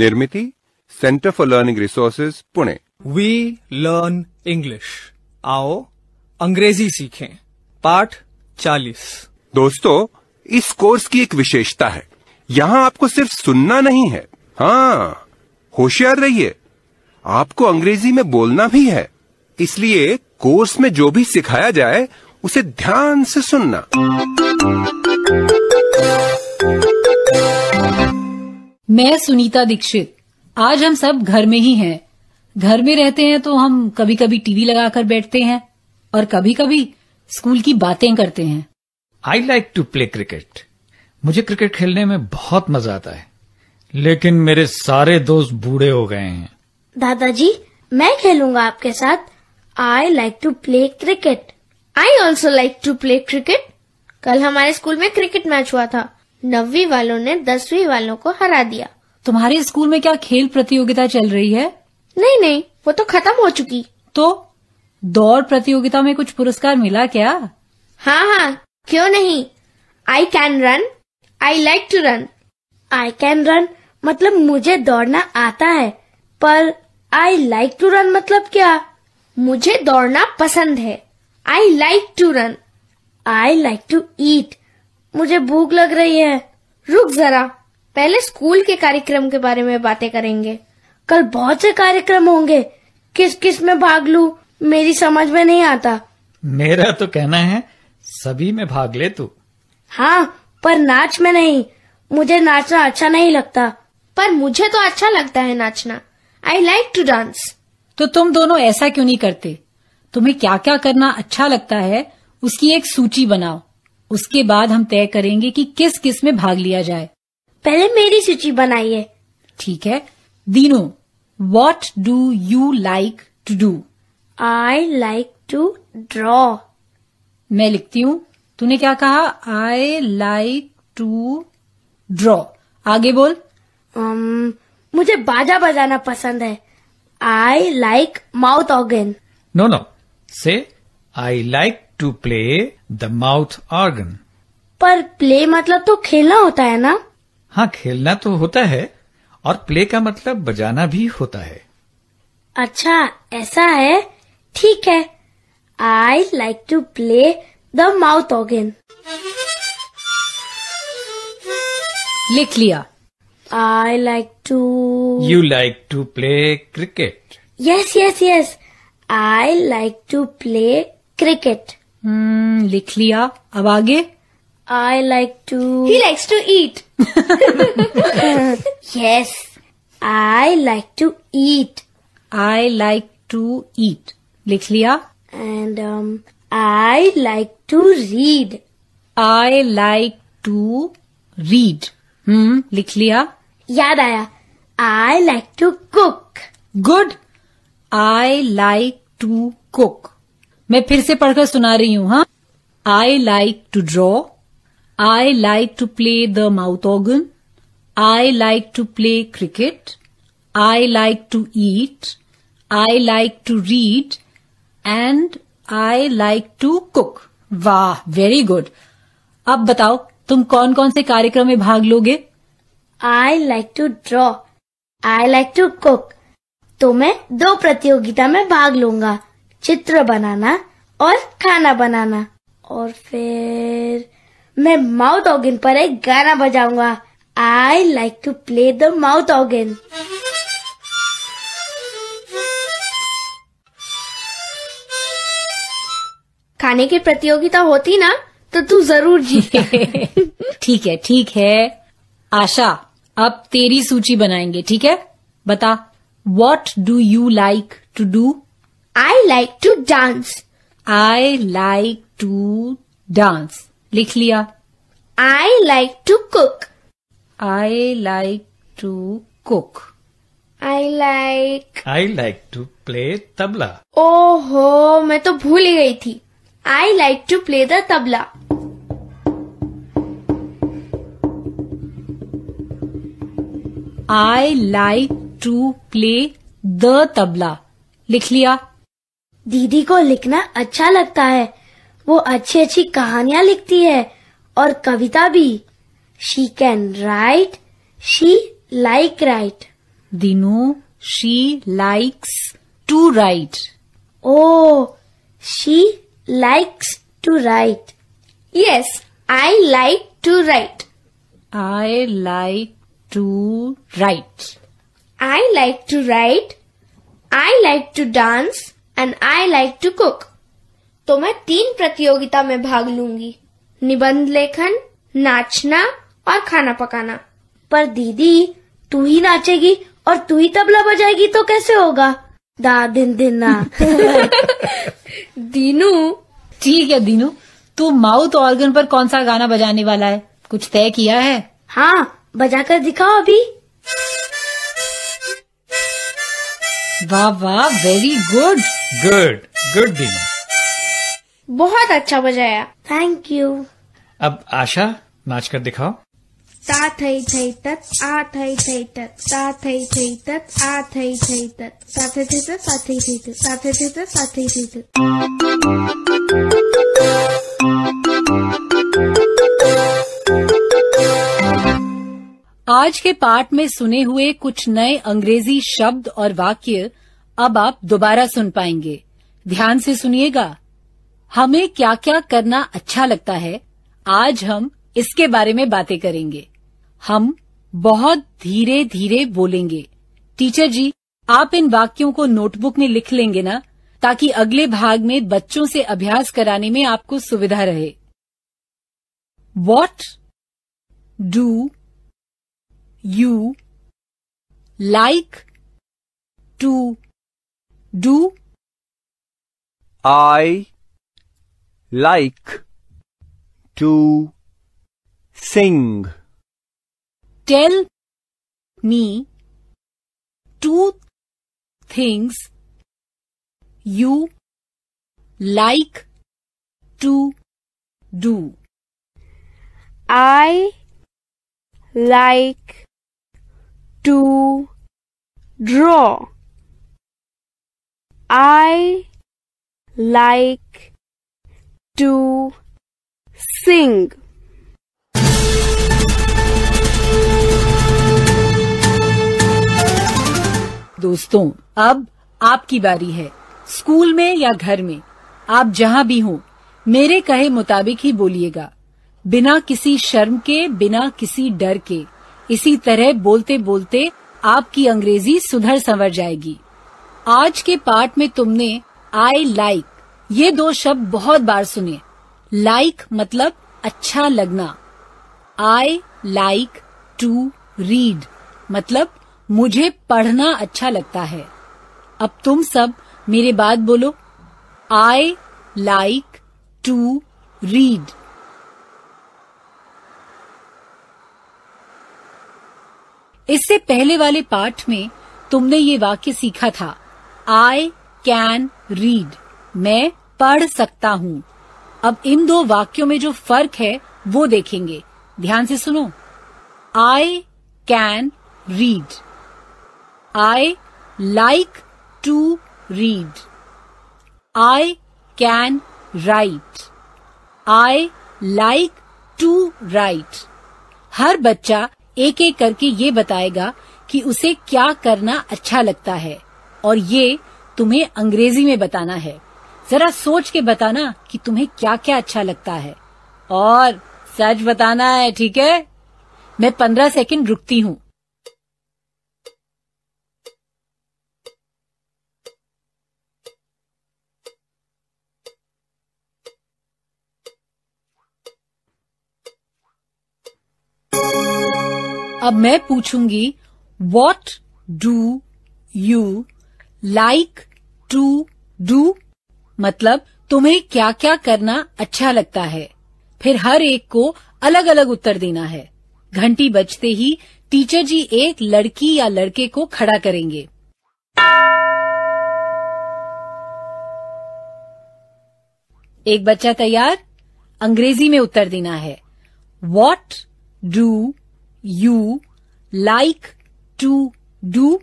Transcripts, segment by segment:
निर्मित centre for learning resources Pune we learn English आओ अंग्रेजी सीखें पाठ 40 दोस्तों इस कोर्स की एक विशेषता है यहाँ आपको सिर्फ सुनना नहीं है हाँ होशियार रहिए आपको अंग्रेजी में बोलना भी है इसलिए कोर्स में जो भी सिखाया जाए उसे ध्यान से सुनना मैं सुनीता दीक्षित आज हम सब घर में ही हैं घर में रहते हैं तो हम कभी कभी टीवी लगाकर बैठते हैं और कभी कभी स्कूल की बातें करते हैं I like to play cricket मुझे क्रिकेट खेलने में बहुत मजा आता है लेकिन मेरे सारे दोस्त बूढ़े हो गए हैं दादाजी मैं खेलूंगा आपके साथ I like to play cricket I also like to play cricket कल हमारे स्कूल में क्रिकेट मैच हुआ था नवी वालों ने दसवीं वालों को हरा दिया तुम्हारे स्कूल में क्या खेल प्रतियोगिता चल रही है नहीं नहीं वो तो खत्म हो चुकी तो दौड़ प्रतियोगिता में कुछ पुरस्कार मिला क्या हाँ हाँ क्यों नहीं I can run I like to run I can run मतलब मुझे दौड़ना आता है पर आई लाइक टू रन मतलब क्या मुझे दौड़ना पसंद है I like to run I like to eat मुझे भूख लग रही है रुक जरा पहले स्कूल के कार्यक्रम के बारे में बातें करेंगे कल बहुत से कार्यक्रम होंगे किस किस में भाग लू मेरी समझ में नहीं आता मेरा तो कहना है सभी में भाग ले तू हाँ पर नाच में नहीं मुझे नाचना अच्छा नहीं लगता पर मुझे तो अच्छा लगता है नाचना आई लाइक टू डांस तो तुम दोनों ऐसा क्यों नहीं करते तुम्हें क्या क्या करना अच्छा लगता है उसकी एक सूची बनाओ उसके बाद हम तय करेंगे कि किस किस में भाग लिया जाए पहले मेरी सूची बनाइए ठीक है Dino what do you like to do I like to draw मैं लिखती हूँ तूने क्या कहा आई लाइक टू ड्रॉ आगे बोल um, मुझे बाजा बजाना पसंद है I like mouth organ no no say I like to play the mouth organ पर प्ले मतलब तो खेलना होता है ना हाँ खेलना तो होता है और प्ले का मतलब बजाना भी होता है अच्छा ऐसा है ठीक है I like to play the mouth organ लिख लिया I like to you like to play cricket yes yes yes I like to play cricket Hmm, लिख लिया अब आगे I like to. He likes to eat. yes, I like to eat. I like to eat. लिख लिया And um, I like to read. I like to read. Hmm. लिख लिया याद आया I like to cook. Good. I like to cook. मैं फिर से पढ़कर सुना रही हूं हाँ I like to draw I like to play the mouth organ I like to play cricket I like to eat I like to read and I like to cook वाह very good अब बताओ तुम कौन कौन से कार्यक्रम में भाग लोगे I like to draw I like to cook तो मैं दो प्रतियोगिता में भाग लूंगा चित्र बनाना और खाना बनाना और फिर मैं माउथ ऑर्गन पर एक गाना बजाऊंगा I like to play the mouth organ खाने की प्रतियोगिता होती ना तो तू जरूर जी ठीक है ठीक है आशा अब तेरी सूची बनाएंगे ठीक है बता what do you like to do I like to dance. I like to dance. लिख लिया I like to cook. I like to cook. I like. I like to play tabla. ओहो मैं तो भूल ही गई थी I like to play the tabla. I like to play the tabla. लिख लिया दीदी को लिखना अच्छा लगता है वो अच्छी अच्छी कहानियाँ लिखती है और कविता भी she can write she like write दिनू she likes to write oh she likes to write yes I like to write I like to write I like to write I like to dance and I like to cook तो मैं तीन प्रतियोगिता में भाग लूंगी निबंध लेखन नाचना और खाना पकाना पर दीदी तू ही नाचेगी और तू ही तबला बजाएगी तो कैसे होगा दा दिन दिन ना दीनू ठीक है दीनू तू माउथ ऑर्गन पर कौन सा गाना बजाने वाला है कुछ तय किया है हाँ बजा कर दिखाओ अभी वाह वाह very good good good Bina बहुत अच्छा बजाया थैंक यू अब आशा नाच कर दिखाओ ता थई थई आ थई थई ता थई थई आ थई थई सा थई थई सा थई थई सा थई थई सा थई थई आज के पाठ में सुने हुए कुछ नए अंग्रेजी शब्द और वाक्य अब आप दोबारा सुन पाएंगे ध्यान से सुनिएगा हमें क्या क्या करना अच्छा लगता है आज हम इसके बारे में बातें करेंगे हम बहुत धीरे धीरे बोलेंगे टीचर जी आप इन वाक्यों को नोटबुक में लिख लेंगे ना ताकि अगले भाग में बच्चों से अभ्यास कराने में आपको सुविधा रहे what do you like to Do I like to sing? Tell me two things you like to do. I like to draw. I like to sing. दोस्तों अब आपकी बारी है स्कूल में या घर में आप जहाँ भी हो मेरे कहे मुताबिक ही बोलिएगा बिना किसी शर्म के बिना किसी डर के इसी तरह बोलते बोलते आपकी अंग्रेजी सुधर संवर जाएगी आज के पाठ में तुमने आई लाइक like, ये दो शब्द बहुत बार सुने लाइक like मतलब अच्छा लगना आई लाइक टू रीड मतलब मुझे पढ़ना अच्छा लगता है अब तुम सब मेरे बाद बोलो आई लाइक टू रीड इससे पहले वाले पाठ में तुमने ये वाक्य सीखा था आई कैन रीड मैं पढ़ सकता हूँ अब इन दो वाक्यों में जो फर्क है वो देखेंगे ध्यान से सुनो I can read I like to read I can write I like to write हर बच्चा एक एक करके ये बताएगा कि उसे क्या करना अच्छा लगता है और ये तुम्हें अंग्रेजी में बताना है जरा सोच के बताना कि तुम्हें क्या क्या अच्छा लगता है और सच बताना है ठीक है मैं पंद्रह सेकंड रुकती हूँ अब मैं पूछूंगी what do you like to do मतलब तुम्हें क्या क्या करना अच्छा लगता है फिर हर एक को अलग अलग उत्तर देना है घंटी बजते ही टीचर जी एक लड़की या लड़के को खड़ा करेंगे एक बच्चा तैयार अंग्रेजी में उत्तर देना है what do you like to do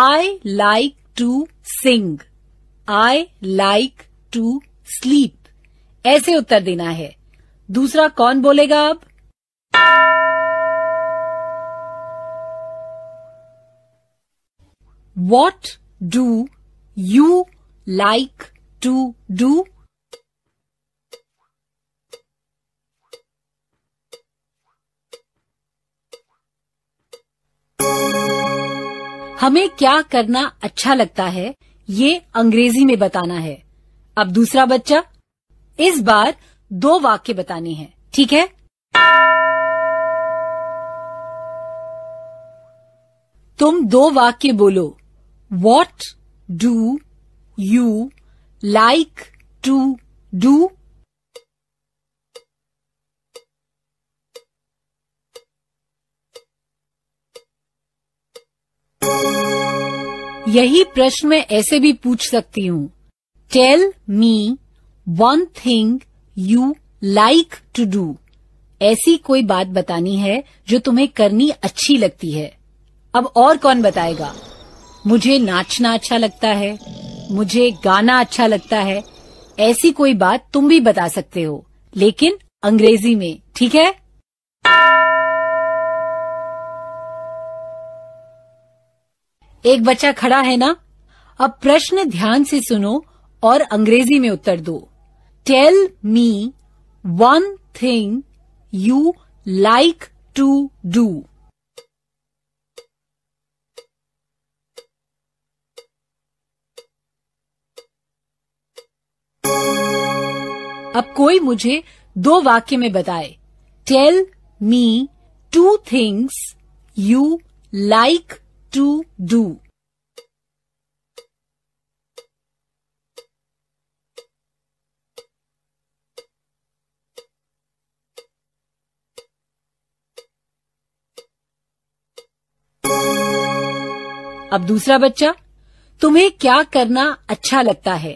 I like to sing. I like to sleep. ऐसे उत्तर देना है दूसरा कौन बोलेगा अब What do you like to do? हमें क्या करना अच्छा लगता है ये अंग्रेजी में बताना है अब दूसरा बच्चा इस बार दो वाक्य बताने हैं ठीक है तुम दो वाक्य बोलो what do you like to do यही प्रश्न मैं ऐसे भी पूछ सकती हूँ tell me one thing you like to do ऐसी कोई बात बतानी है जो तुम्हें करनी अच्छी लगती है अब और कौन बताएगा मुझे नाचना अच्छा लगता है मुझे गाना अच्छा लगता है ऐसी कोई बात तुम भी बता सकते हो लेकिन अंग्रेजी में ठीक है एक बच्चा खड़ा है ना अब प्रश्न ध्यान से सुनो और अंग्रेजी में उत्तर दो tell me one thing you like to do अब कोई मुझे दो वाक्य में बताए tell me two things you like to do अब दूसरा बच्चा तुम्हें क्या करना अच्छा लगता है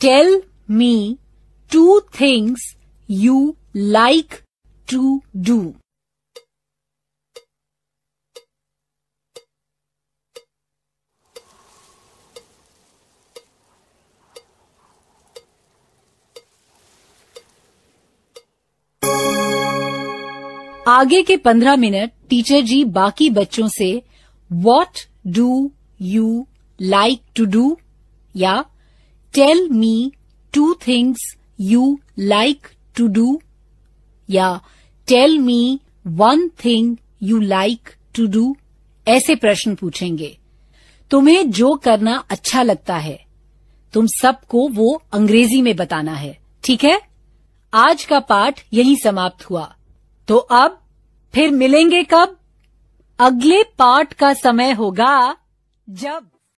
tell me two things you like to do आगे के पंद्रह मिनट टीचर जी बाकी बच्चों से what do you like to do या tell me two things you like to do या tell me one thing you like to do ऐसे प्रश्न पूछेंगे तुम्हें जो करना अच्छा लगता है तुम सबको वो अंग्रेजी में बताना है ठीक है आज का पाठ यही समाप्त हुआ तो अब फिर मिलेंगे कब अगले पाठ का समय होगा जब